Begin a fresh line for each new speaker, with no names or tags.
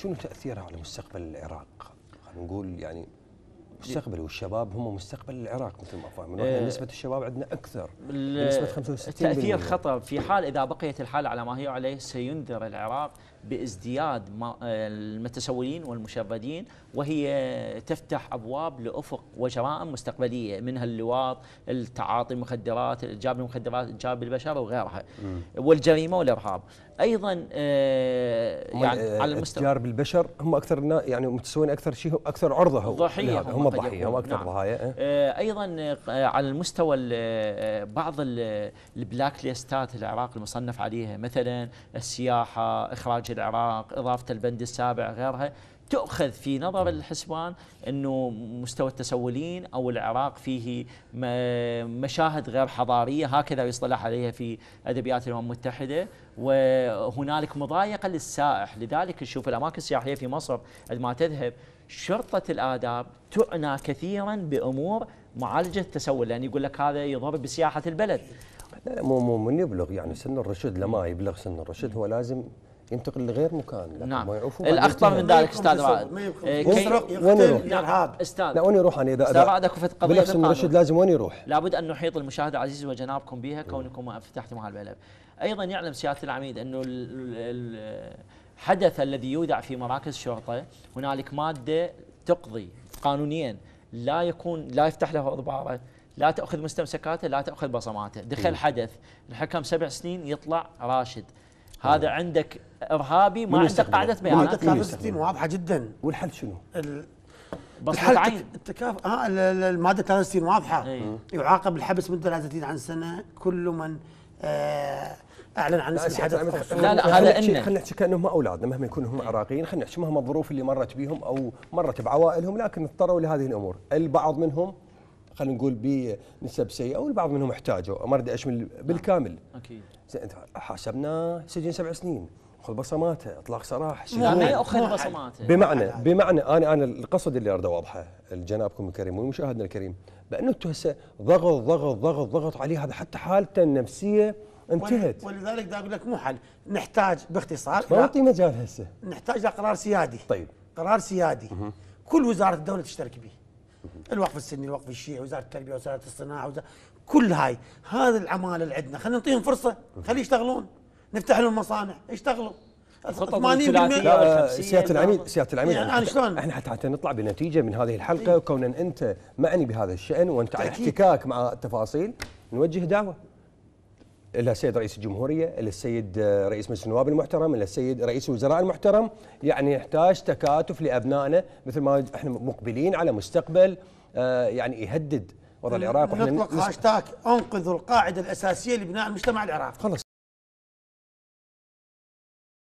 شنو تاثيرها على مستقبل العراق؟ خلينا نقول يعني مستقبل والشباب هم مستقبل العراق مثل ما فاهم احنا إيه. نسبه الشباب عندنا اكثر بنسبه يعني 65% تاثير
خطر في حال اذا بقيت الحاله على ما هي عليه سينذر العراق بازدياد المتسولين والمشردين وهي تفتح ابواب لافق وجرائم مستقبليه منها اللواط، التعاطي المخدرات، الجاب المخدرات، الجاب البشر وغيرها.
والجريمه والارهاب. ايضا آه، يعني على المستوى التجار بالبشر هم اكثر يعني متسوين اكثر شيء اكثر عرضه هو ضحيه هم الضحية واكثر نعم. ضحايا إيه.
آه، ايضا آه، على المستوى آه، بعض البلاك ليستات العراق المصنف عليها مثلا السياحه اخراج العراق اضافه البند السابع غيرها تؤخذ في نظر الحسبان انه مستوى التسولين او العراق فيه مشاهد غير حضاريه هكذا يصطلح عليها في ادبيات الامم المتحده وهنالك مضايقه للسائح لذلك نشوف الاماكن السياحيه في مصر عندما تذهب شرطه الاداب تعنى كثيرا بامور معالجه التسول لان يقول لك هذا يضر بسياحه البلد
لا لا مو مو من يبلغ يعني سن الرشد لما يبلغ سن الرشد هو لازم ينتقل لغير مكان لا نعم ويعوفوا الاخطر من ذلك استاذ رائد يسرق إيه، وين يروح؟
نعم. استاذ لا وين يروح انا اذا استاذ رائد اكو قضيه بالاخ المرشد
لازم وين يروح؟
لابد ان نحيط المشاهد العزيز وجنابكم بها كونكم فتحتم هذا الباب ايضا يعلم سياده العميد انه الحدث الذي يودع في مراكز الشرطه هنالك ماده تقضي قانونيا لا يكون لا يفتح له اضباره لا تاخذ مستمسكاته لا تاخذ بصماته دخل حدث الحكم سبع سنين يطلع راشد هذا نعم. عندك ارهابي ما عنده قاعده بيانات
63 واضحه جدا والحل شنو؟ بصمة عين التكافؤ اه الماده 63 واضحه أيه. يعاقب الحبس من 30 عن سنه كل من آه اعلن عن اسم الحدث لا لا هذا انه خلينا
نحكي كانهم اولادنا مهما يكونوا هم عراقيين خلينا نحكي مهما الظروف اللي مرت بهم او مرت بعوائلهم لكن اضطروا لهذه الامور البعض منهم خلينا نقول بنسب سيئه والبعض منهم احتاجوا ما اريد اشمل بالكامل اكيد حاسبناه سجن سبع سنين خذ بصماته اطلاق سراح يعني اخذ بصماته بمعنى بمعنى انا انا القصد اللي اريد اوضحه لجنابكم الكريم ومشاهدنا الكريم بانه انتم هسه ضغط ضغط ضغط ضغط عليه هذا حتى حالته النفسيه انتهت ولذلك دا اقول لك مو حل نحتاج باختصار ما نعطي مجال هسه نحتاج لقرار
سيادي طيب قرار سيادي -م. كل وزاره الدوله تشترك به الوقف السني الوقف الشيعي وزاره التربيه وزاره الصناعه وزارة كل هاي هذا العماله اللي عندنا خلينا نعطيهم فرصه خليه يشتغلون نفتح لهم مصانع يشتغلوا 80% سياده العميد
سياده العميد يعني انا شلون احنا حتى حتى نطلع بنتيجه من هذه الحلقه إيه؟ كون ان انت معني بهذا الشان وانت على احتكاك مع التفاصيل نوجه دعوه الى السيد رئيس الجمهوريه، الى السيد آه، رئيس مجلس النواب المحترم، الى السيد رئيس الوزراء المحترم، يعني يحتاج تكاتف لابنائنا مثل ما احنا مقبلين على مستقبل آه، يعني يهدد وضع العراق نطلق هاشتاك
انقذوا القاعده الاساسيه لبناء المجتمع العراقي
خلص